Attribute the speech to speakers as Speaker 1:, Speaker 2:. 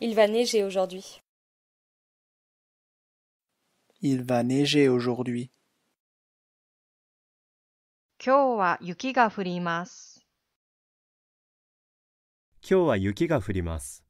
Speaker 1: Il va neiger aujourd'hui.
Speaker 2: Il va neiger aujourd'hui.
Speaker 3: 今日は雪が降ります。
Speaker 4: 今日は雪が降ります。